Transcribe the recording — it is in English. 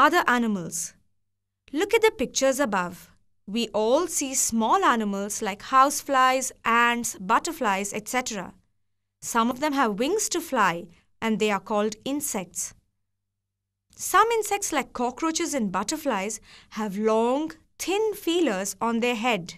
other animals. Look at the pictures above. We all see small animals like houseflies, ants, butterflies, etc. Some of them have wings to fly and they are called insects. Some insects like cockroaches and butterflies have long, thin feelers on their head.